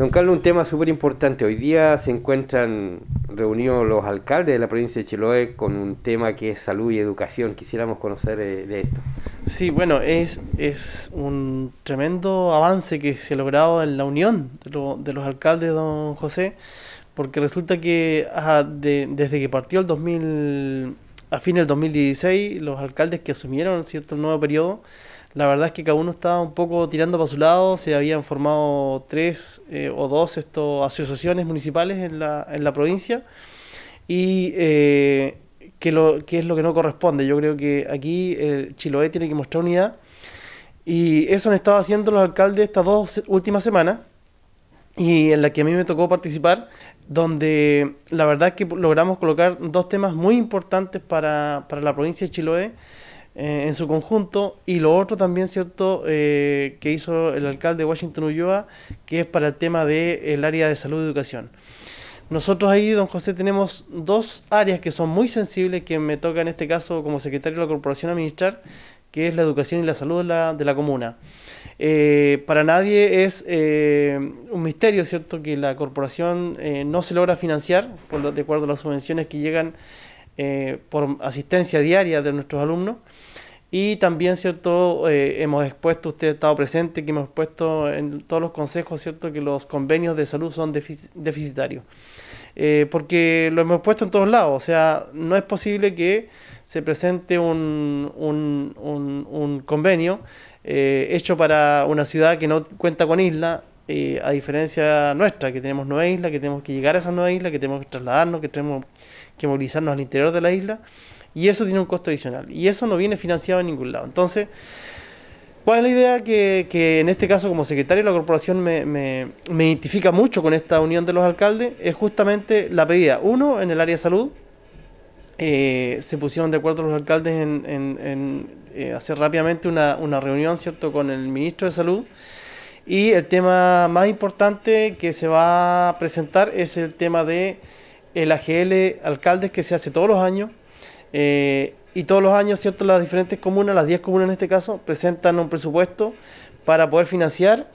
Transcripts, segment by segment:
Don Carlos, un tema súper importante. Hoy día se encuentran reunidos los alcaldes de la provincia de Chiloé con un tema que es salud y educación. Quisiéramos conocer eh, de esto. Sí, bueno, es, es un tremendo avance que se ha logrado en la unión de, los alcaldes, don José, porque resulta que desde que partió el 2000, a fin del 2016, los alcaldes que asumieron cierto nuevo periodo, la verdad es que cada uno estaba un poco tirando para su lado, se habían formado tres eh, o dos estas asociaciones municipales en la, en la provincia y eh, que, lo, que es lo que no corresponde. Yo creo que aquí el eh, Chiloé tiene que mostrar unidad y eso han estado haciendo los alcaldes estas dos últimas semanas y en la que a mí me tocó participar, donde la verdad es que logramos colocar dos temas muy importantes para, para la provincia de Chiloé eh, en su conjunto. Y lo otro también, ¿cierto?, eh, que hizo el alcalde de Washington Ulloa, que es para el tema del el área de salud y educación. Nosotros ahí, don José, tenemos dos áreas que son muy sensibles, que me toca en este caso como secretario de la corporación administrar, que es la educación y la salud de la, de la comuna. Eh, para nadie es un misterio, ¿cierto?, que la corporación no se logra financiar, por lo, de acuerdo a las subvenciones que llegan eh, por asistencia diaria de nuestros alumnos. Y también, ¿cierto? Eh, hemos expuesto, usted ha estado presente, que hemos expuesto en todos los consejos, ¿cierto? Que los convenios de salud son deficitarios. Eh, porque lo hemos puesto en todos lados, o sea, no es posible que se presente un, convenio hecho para una ciudad que no cuenta con isla, a diferencia nuestra, que tenemos nueve islas, que tenemos que llegar a esas nueve islas, que tenemos que trasladarnos, que tenemos que movilizarnos al interior de la isla y eso tiene un costo adicional y eso no viene financiado en ningún lado. Entonces, ¿cuál es la idea? Que, en este caso como secretario de la corporación me, identifica mucho con esta unión de los alcaldes es justamente la pedida, uno, en el área de salud, eh, se pusieron de acuerdo los alcaldes en, eh, hacer rápidamente una, una reunión cierto con el ministro de salud y el tema más importante que se va a presentar es el tema de el AGL alcaldes que se hace todos los años. Eh, y todos los años, ¿cierto? Las diferentes comunas, las 10 comunas en este caso, presentan un presupuesto para poder financiar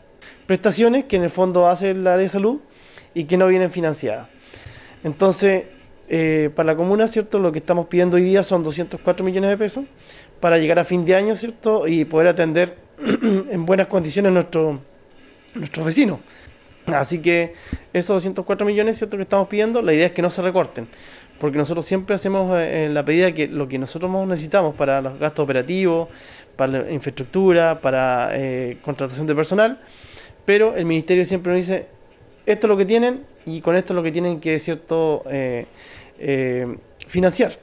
prestaciones que en el fondo hace el área de salud y que no vienen financiadas. Entonces, eh, para la comuna, ¿cierto? Lo que estamos pidiendo hoy día son 204 millones de pesos para llegar a fin de año, ¿cierto? Y poder atender en buenas condiciones a nuestro, nuestros vecinos. Así que esos 204 millones, y ¿cierto? Que estamos pidiendo, la idea es que no se recorten, porque nosotros siempre hacemos eh, eh, la pedida que lo que nosotros necesitamos para los gastos operativos, para la infraestructura, para eh, contratación de personal, pero el ministerio siempre nos dice, esto es lo que tienen y con esto es lo que tienen que, ¿cierto?, financiar.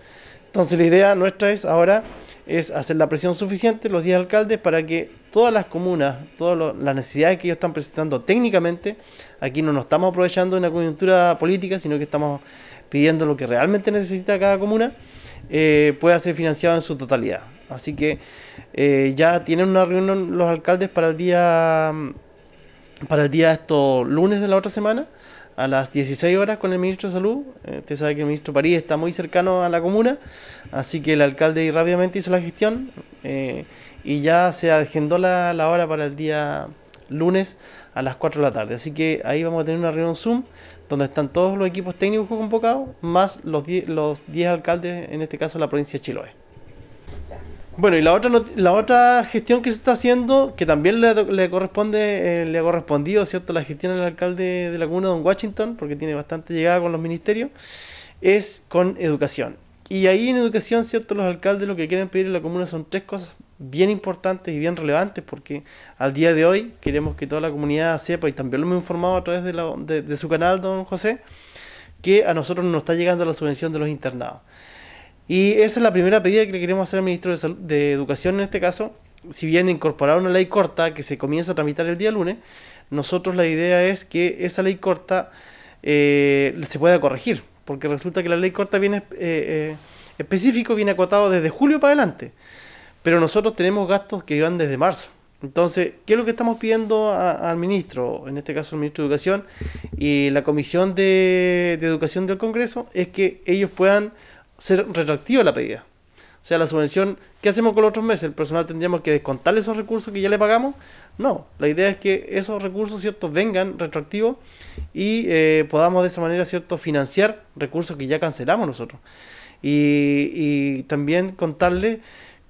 Entonces la idea nuestra es ahora es hacer la presión suficiente los 10 alcaldes para que todas las comunas, todas las necesidades que ellos están presentando técnicamente, aquí no nos estamos aprovechando de una coyuntura política, sino que estamos pidiendo lo que realmente necesita cada comuna, eh, pueda ser financiado en su totalidad. Así que eh, ya tienen una reunión los alcaldes para el día mm, para el día de estos lunes de la otra semana a las 16 horas con el ministro de Salud. Eh, usted sabe que el ministro París está muy cercano a la comuna, así que el alcalde rápidamente hizo la gestión eh, y ya se agendó la, hora para el día lunes a las 4 de la tarde. Así que ahí vamos a tener una reunión Zoom donde están todos los equipos técnicos convocados, más los 10 alcaldes, en este caso la provincia de Chiloé. Bueno, y la otra, la otra gestión que se está haciendo, que también le, corresponde, eh, le ha correspondido, ¿cierto?, la gestión del alcalde de la comuna, don Washington, porque tiene bastante llegada con los ministerios, es con educación. Y ahí en educación, ¿cierto?, los alcaldes lo que quieren pedir en la comuna son tres cosas bien importantes y bien relevantes, porque al día de hoy queremos que toda la comunidad sepa, y también lo hemos informado a través de, la, de, de su canal, don José, que a nosotros nos está llegando la subvención de los internados. Y esa es la primera pedida que le queremos hacer al ministro de, Educación en este caso. Si bien incorporar una ley corta que se comienza a tramitar el día lunes, nosotros la idea es que esa ley corta eh, se pueda corregir, porque resulta que la ley corta viene eh, eh, específico, viene acotado desde julio para adelante, pero nosotros tenemos gastos que van desde marzo. Entonces, ¿qué es lo que estamos pidiendo al ministro, en este caso el ministro de Educación y la Comisión de Educación del Congreso? Es que ellos puedan ser retroactiva la pedida. O sea, la subvención, ¿qué hacemos con los otros meses? ¿El personal tendríamos que descontarle esos recursos que ya le pagamos? No, la idea es que esos recursos, ¿cierto?, vengan retroactivos y eh, podamos de esa manera, ¿cierto?, financiar recursos que ya cancelamos nosotros. Y, y también contarle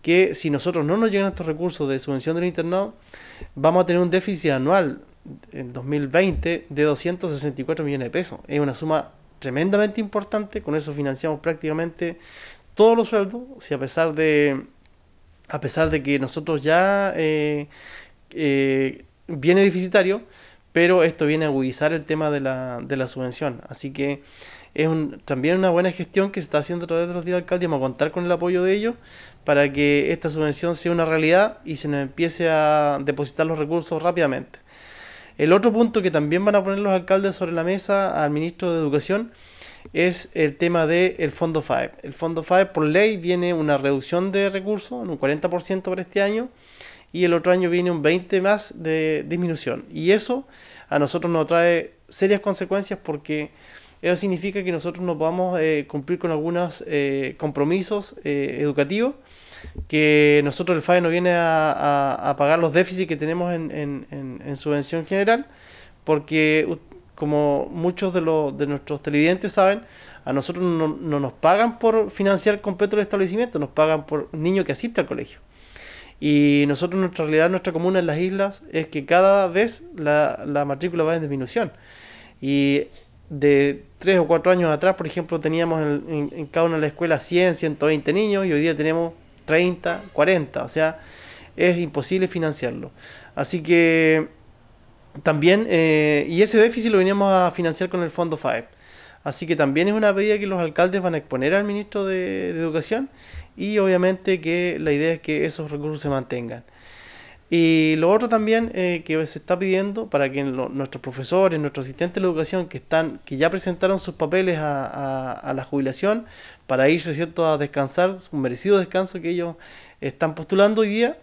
que si nosotros no nos llegan estos recursos de subvención del internado, vamos a tener un déficit anual en 2020 de 264 millones de pesos. Es una suma tremendamente importante, con eso financiamos prácticamente todos los sueldos, si a pesar de, a pesar de que nosotros ya eh, eh viene deficitario, pero esto viene a agudizar el tema de la, de la subvención. Así que es también una buena gestión que se está haciendo a través de los días alcaldes. Vamos a contar con el apoyo de ellos para que esta subvención sea una realidad y se nos empiece a depositar los recursos rápidamente. El otro punto que también van a poner los alcaldes sobre la mesa al ministro de Educación es el tema del Fondo FAEP. El Fondo FAEP por ley viene una reducción de recursos en un 40% para este año y el otro año viene un 20% más de disminución. Y eso a nosotros nos trae serias consecuencias porque eso significa que nosotros no podamos eh, cumplir con algunos eh, compromisos eh, educativos que nosotros el FAE no viene a, pagar los déficits que tenemos en, subvención general, porque como muchos de, nuestros televidentes saben, a nosotros no, nos pagan por financiar completo el establecimiento, nos pagan por niño que asiste al colegio. Y nosotros, nuestra realidad, nuestra comuna en las islas es que cada vez la, matrícula va en disminución. Y de tres o cuatro años atrás, por ejemplo, teníamos en, en cada una de las escuelas 100, 120 niños y hoy día tenemos 30, 40, o sea, es imposible financiarlo. Así que también, eh, y ese déficit lo veníamos a financiar con el Fondo FAEP. Así que también es una medida que los alcaldes van a exponer al ministro de Educación y obviamente que la idea es que esos recursos se mantengan. Y lo otro también eh, que se está pidiendo para que nuestros profesores, nuestros asistentes de educación que están, que ya presentaron sus papeles a, a, a, la jubilación para irse cierto a descansar, un merecido descanso que ellos están postulando hoy día,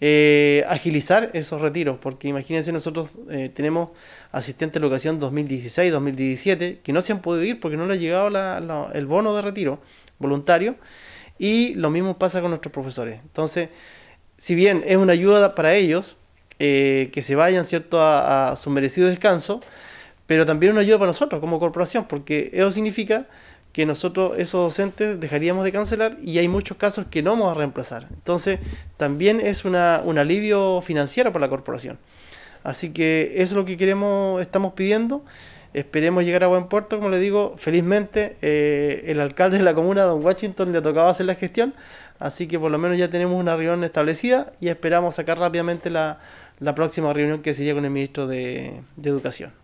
eh, agilizar esos retiros, porque imagínense nosotros eh, tenemos asistentes de educación 2016, 2017 que no se han podido ir porque no les ha llegado la, el bono de retiro voluntario y lo mismo pasa con nuestros profesores. Entonces si bien es una ayuda para ellos, eh, que se vayan ¿cierto? A, su merecido descanso, pero también una ayuda para nosotros como corporación, porque eso significa que nosotros, esos docentes, dejaríamos de cancelar y hay muchos casos que no vamos a reemplazar. Entonces, también es una, un alivio financiero para la corporación. Así que eso es lo que queremos, estamos pidiendo. Esperemos llegar a buen puerto, como le digo, felizmente eh, el alcalde de la comuna, don Washington, le ha tocado hacer la gestión, Así que por lo menos ya tenemos una reunión establecida y esperamos sacar rápidamente la, próxima reunión que sería con el ministro de Educación.